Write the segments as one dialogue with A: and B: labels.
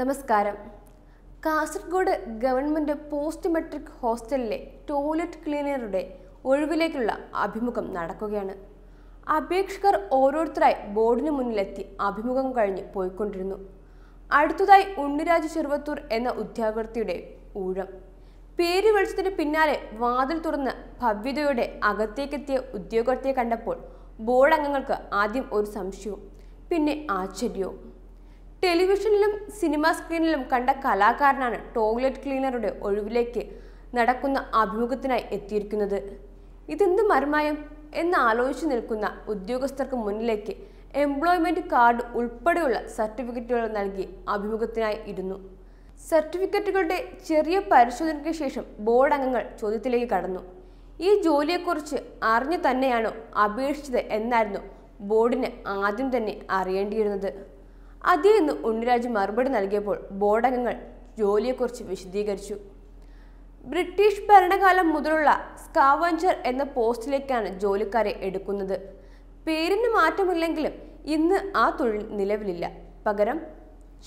A: നമസ്കാരം Kasaragod government post metric ഹോസ്റ്റലിലെ toilet ക്ലീനറുടെ ഒഴിവിലേക്കുള്ള അഭിമുഖം നടക്കുകയാണ് അപേക്ഷകർ ഓരോരുത്തരായി ബോർഡിന് മുന്നിലെത്തി അഭിമുഖം കഴിഞ്ഞ് പോയിക്കൊണ്ടിരുന്നു അടുത്തതായി ഉണ്ണിരാജ് ചെറുവത്തൂർ എന്ന ഉദ്യോഗാർത്ഥിയുടെ ഊഴം പേര് വിളിച്ചതിന് പിന്നാലെ വാതിൽ തുറന്ന് ഭവ്യതയുടെ അകത്തേക്കെത്തിയ ഉദ്യോഗാർത്ഥിയെ കണ്ടപ്പോൾ ബോർഡ് അംഗങ്ങൾക്ക് ആദ്യം ഒരു സംശയവും പിന്നെ ആശ്ചര്യവും ടെലിവിഷനിലും സിനിമാ സ്ക്രീനിലും കണ്ട കലാകാരനാണ് ടോയ്ലറ്റ് ക്ലീനറുടെ ഒഴിവിലേക്ക് നടക്കുന്ന അഭിമുഖത്തിനായി എത്തിയിരിക്കുന്നത് ഇതെന്ത് മർമായം എന്ന് ആലോചിച്ച് നിൽക്കുന്ന ഉദ്യോഗസ്ഥർക്ക് മുന്നിലേക്ക് എംപ്ലോയ്മെൻറ്റ് കാർഡ് ഉൾപ്പെടെയുള്ള സർട്ടിഫിക്കറ്റുകൾ നൽകി അഭിമുഖത്തിനായി ഇരുന്നു സർട്ടിഫിക്കറ്റുകളുടെ ചെറിയ പരിശോധനയ്ക്ക് ശേഷം ബോർഡ് അംഗങ്ങൾ ചോദ്യത്തിലേക്ക് കടന്നു ഈ ജോലിയെക്കുറിച്ച് അറിഞ്ഞു തന്നെയാണോ അപേക്ഷിച്ചത് എന്നായിരുന്നു ബോർഡിന് ആദ്യം തന്നെ അറിയേണ്ടിയിരുന്നത് അതിൽ നിന്ന് ഉണ്ണിരാജ് മറുപടി നൽകിയപ്പോൾ ബോർഡംഗങ്ങൾ ജോലിയെക്കുറിച്ച് വിശദീകരിച്ചു ബ്രിട്ടീഷ് ഭരണകാലം മുതലുള്ള സ്കാവഞ്ചർ എന്ന പോസ്റ്റിലേക്കാണ് ജോലിക്കാരെ എടുക്കുന്നത് പേരിന് മാറ്റമില്ലെങ്കിലും ഇന്ന് ആ തൊഴിൽ നിലവിലില്ല പകരം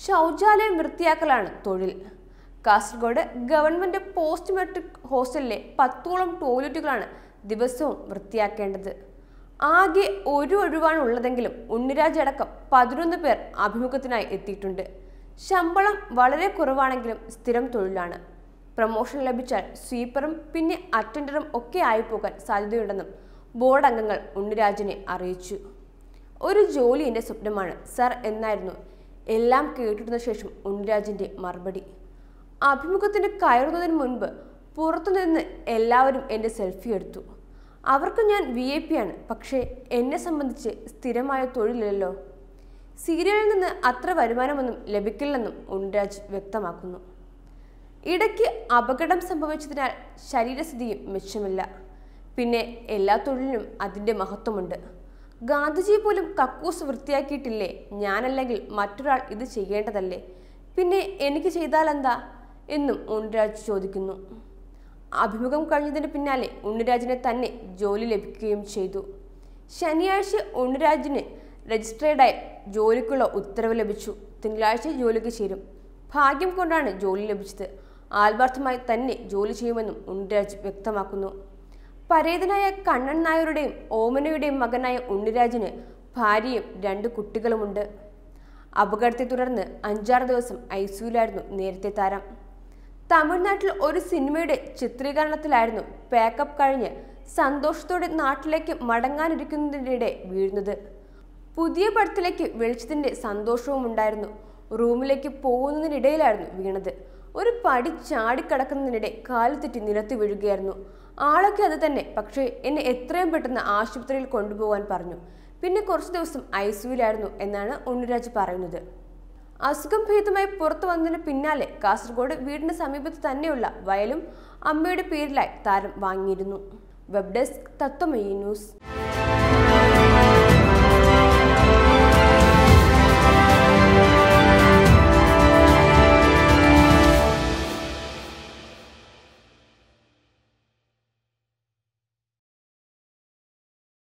A: ശൗചാലയം വൃത്തിയാക്കലാണ് തൊഴിൽ കാസർഗോഡ് ഗവൺമെൻറ് പോസ്റ്റ് മെട്രിക് ഹോസ്റ്റലിലെ പത്തോളം ടോയ്ലറ്റുകളാണ് ദിവസവും വൃത്തിയാക്കേണ്ടത് ആകെ ഒരു ഒഴിവാണ് ഉള്ളതെങ്കിലും ഉണ്ണിരാജ് അടക്കം പതിനൊന്ന് പേർ അഭിമുഖത്തിനായി എത്തിയിട്ടുണ്ട് ശമ്പളം വളരെ കുറവാണെങ്കിലും സ്ഥിരം തൊഴിലാണ് പ്രൊമോഷൻ ലഭിച്ചാൽ സ്വീപ്പറും പിന്നെ അറ്റൻഡറും ഒക്കെ ആയിപ്പോകാൻ സാധ്യതയുണ്ടെന്നും ബോർഡ് അംഗങ്ങൾ ഉണ്ണിരാജിനെ അറിയിച്ചു ഒരു ജോലി എൻ്റെ സ്വപ്നമാണ് സർ എന്നായിരുന്നു എല്ലാം കേട്ടിരുന്ന ശേഷം ഉണ്ണിരാജിൻ്റെ മറുപടി അഭിമുഖത്തിന് കയറുന്നതിന് മുൻപ് പുറത്തുനിന്ന് എല്ലാവരും എൻ്റെ സെൽഫി എടുത്തു അവർക്ക് ഞാൻ വി ഐ പി ആണ് പക്ഷേ എന്നെ സംബന്ധിച്ച് സ്ഥിരമായ തൊഴിലില്ലല്ലോ സീരിയലിൽ നിന്ന് അത്ര വരുമാനമൊന്നും ലഭിക്കില്ലെന്നും ഉൺരാജ് വ്യക്തമാക്കുന്നു ഇടയ്ക്ക് അപകടം സംഭവിച്ചതിനാൽ ശരീരസ്ഥിതിയും മെച്ചമില്ല പിന്നെ എല്ലാ തൊഴിലിനും അതിൻ്റെ മഹത്വമുണ്ട് ഗാന്ധിജി പോലും കക്കൂസ് വൃത്തിയാക്കിയിട്ടില്ലേ ഞാനല്ലെങ്കിൽ മറ്റൊരാൾ ഇത് ചെയ്യേണ്ടതല്ലേ പിന്നെ എനിക്ക് ചെയ്താലെന്താ എന്നും ഉൺരാജ് ചോദിക്കുന്നു അഭിമുഖം കഴിഞ്ഞതിന് പിന്നാലെ ഉണ്ണിരാജിനെ തന്നെ ജോലി ലഭിക്കുകയും ചെയ്തു ശനിയാഴ്ച ഉണ്ണിരാജിന് രജിസ്ട്രേഡായി ജോലിക്കുള്ള ഉത്തരവ് ലഭിച്ചു തിങ്കളാഴ്ച ജോലിക്ക് ചേരും ഭാഗ്യം കൊണ്ടാണ് ജോലി ലഭിച്ചത് ആത്മാർത്ഥമായി തന്നെ ജോലി ചെയ്യുമെന്നും ഉണ്ണിരാജ് വ്യക്തമാക്കുന്നു പരേതനായ കണ്ണൻ നായരുടെയും ഓമനയുടെയും മകനായ ഉണ്ണിരാജിന് ഭാര്യയും രണ്ട് കുട്ടികളുമുണ്ട് അപകടത്തെ തുടർന്ന് അഞ്ചാറ് ദിവസം ഐസിയുലായിരുന്നു നേരത്തെ താരം തമിഴ്നാട്ടിൽ ഒരു സിനിമയുടെ ചിത്രീകരണത്തിലായിരുന്നു പാക്കപ്പ് കഴിഞ്ഞ് സന്തോഷത്തോടെ നാട്ടിലേക്ക് മടങ്ങാനിരിക്കുന്നതിനിടെ വീഴുന്നത് പുതിയ പടത്തിലേക്ക് വെളിച്ചത്തിൻ്റെ സന്തോഷവും ഉണ്ടായിരുന്നു റൂമിലേക്ക് പോകുന്നതിനിടയിലായിരുന്നു വീണത് ഒരു പടി ചാടിക്കടക്കുന്നതിനിടെ കാല് തെറ്റി നിലത്ത് വീഴുകയായിരുന്നു ആളൊക്കെ അത് തന്നെ പക്ഷേ എന്നെ എത്രയും പെട്ടെന്ന് ആശുപത്രിയിൽ കൊണ്ടുപോകാൻ പറഞ്ഞു പിന്നെ കുറച്ച് ദിവസം ഐ സിയുലായിരുന്നു എന്നാണ് ഉണ്ണിരാജ് പറയുന്നത് അസുഖം ഭേദമായി പുറത്തു വന്നതിന് പിന്നാലെ കാസർഗോഡ് വീടിന് സമീപത്ത് തന്നെയുള്ള വയലും അമ്മയുടെ പേരിലായി താരം വാങ്ങിയിരുന്നു വെബ് ഡെസ്ക് തത്വമയി ന്യൂസ്